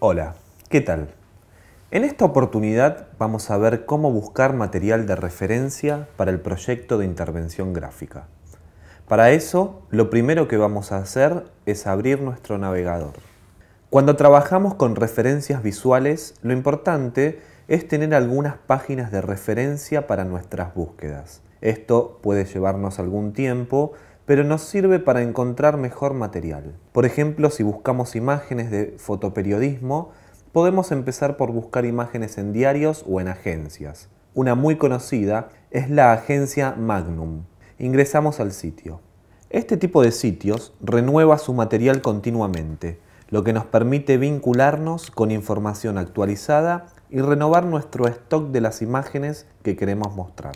Hola, ¿qué tal? En esta oportunidad vamos a ver cómo buscar material de referencia para el proyecto de intervención gráfica. Para eso, lo primero que vamos a hacer es abrir nuestro navegador. Cuando trabajamos con referencias visuales, lo importante es tener algunas páginas de referencia para nuestras búsquedas. Esto puede llevarnos algún tiempo pero nos sirve para encontrar mejor material. Por ejemplo, si buscamos imágenes de fotoperiodismo, podemos empezar por buscar imágenes en diarios o en agencias. Una muy conocida es la agencia Magnum. Ingresamos al sitio. Este tipo de sitios renueva su material continuamente, lo que nos permite vincularnos con información actualizada y renovar nuestro stock de las imágenes que queremos mostrar.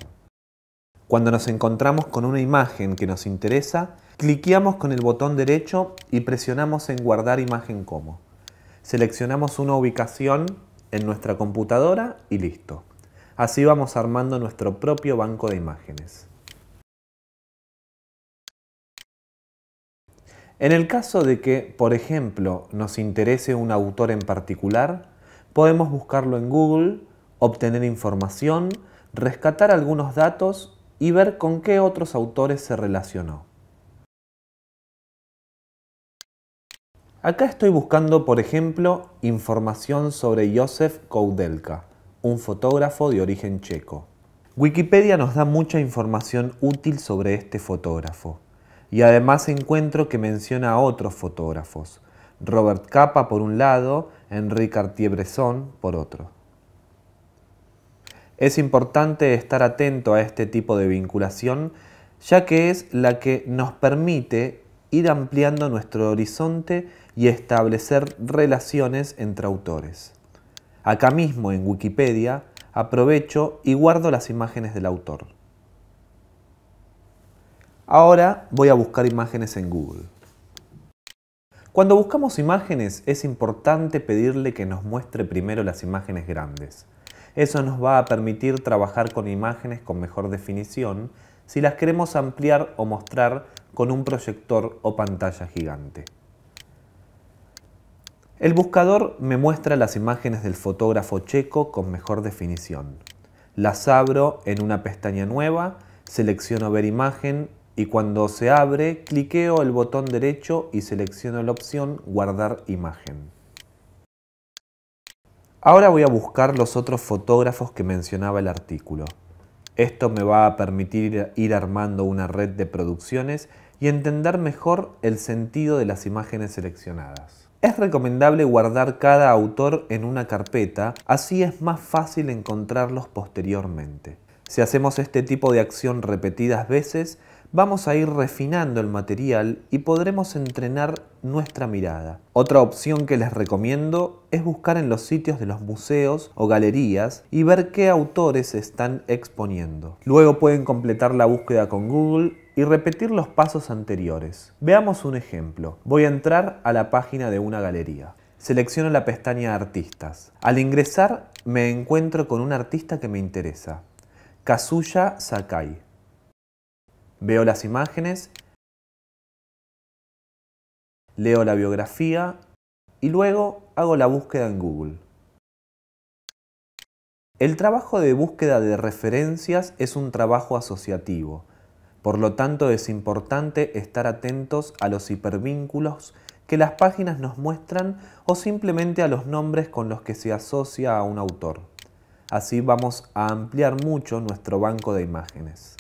Cuando nos encontramos con una imagen que nos interesa, cliqueamos con el botón derecho y presionamos en guardar imagen como. Seleccionamos una ubicación en nuestra computadora y listo. Así vamos armando nuestro propio banco de imágenes. En el caso de que, por ejemplo, nos interese un autor en particular, podemos buscarlo en Google, obtener información, rescatar algunos datos y ver con qué otros autores se relacionó. Acá estoy buscando, por ejemplo, información sobre Josef Koudelka, un fotógrafo de origen checo. Wikipedia nos da mucha información útil sobre este fotógrafo. Y además encuentro que menciona a otros fotógrafos. Robert Capa por un lado, Enrique Cartier-Bresson por otro. Es importante estar atento a este tipo de vinculación, ya que es la que nos permite ir ampliando nuestro horizonte y establecer relaciones entre autores. Acá mismo en Wikipedia aprovecho y guardo las imágenes del autor. Ahora voy a buscar imágenes en Google. Cuando buscamos imágenes es importante pedirle que nos muestre primero las imágenes grandes. Eso nos va a permitir trabajar con imágenes con mejor definición si las queremos ampliar o mostrar con un proyector o pantalla gigante. El buscador me muestra las imágenes del fotógrafo checo con mejor definición. Las abro en una pestaña nueva, selecciono ver imagen y cuando se abre cliqueo el botón derecho y selecciono la opción guardar imagen. Ahora voy a buscar los otros fotógrafos que mencionaba el artículo. Esto me va a permitir ir armando una red de producciones y entender mejor el sentido de las imágenes seleccionadas. Es recomendable guardar cada autor en una carpeta, así es más fácil encontrarlos posteriormente. Si hacemos este tipo de acción repetidas veces, vamos a ir refinando el material y podremos entrenar nuestra mirada. Otra opción que les recomiendo es buscar en los sitios de los museos o galerías y ver qué autores están exponiendo. Luego pueden completar la búsqueda con Google y repetir los pasos anteriores. Veamos un ejemplo. Voy a entrar a la página de una galería. Selecciono la pestaña Artistas. Al ingresar me encuentro con un artista que me interesa, Kazuya Sakai. Veo las imágenes, leo la biografía y luego hago la búsqueda en Google. El trabajo de búsqueda de referencias es un trabajo asociativo, por lo tanto es importante estar atentos a los hipervínculos que las páginas nos muestran o simplemente a los nombres con los que se asocia a un autor. Así vamos a ampliar mucho nuestro banco de imágenes.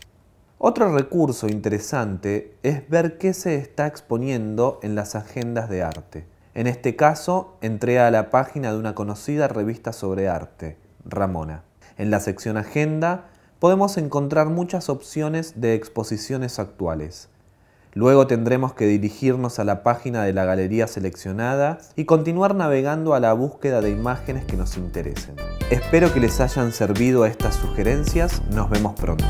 Otro recurso interesante es ver qué se está exponiendo en las agendas de arte. En este caso, entré a la página de una conocida revista sobre arte, Ramona. En la sección Agenda podemos encontrar muchas opciones de exposiciones actuales. Luego tendremos que dirigirnos a la página de la galería seleccionada y continuar navegando a la búsqueda de imágenes que nos interesen. Espero que les hayan servido estas sugerencias, nos vemos pronto.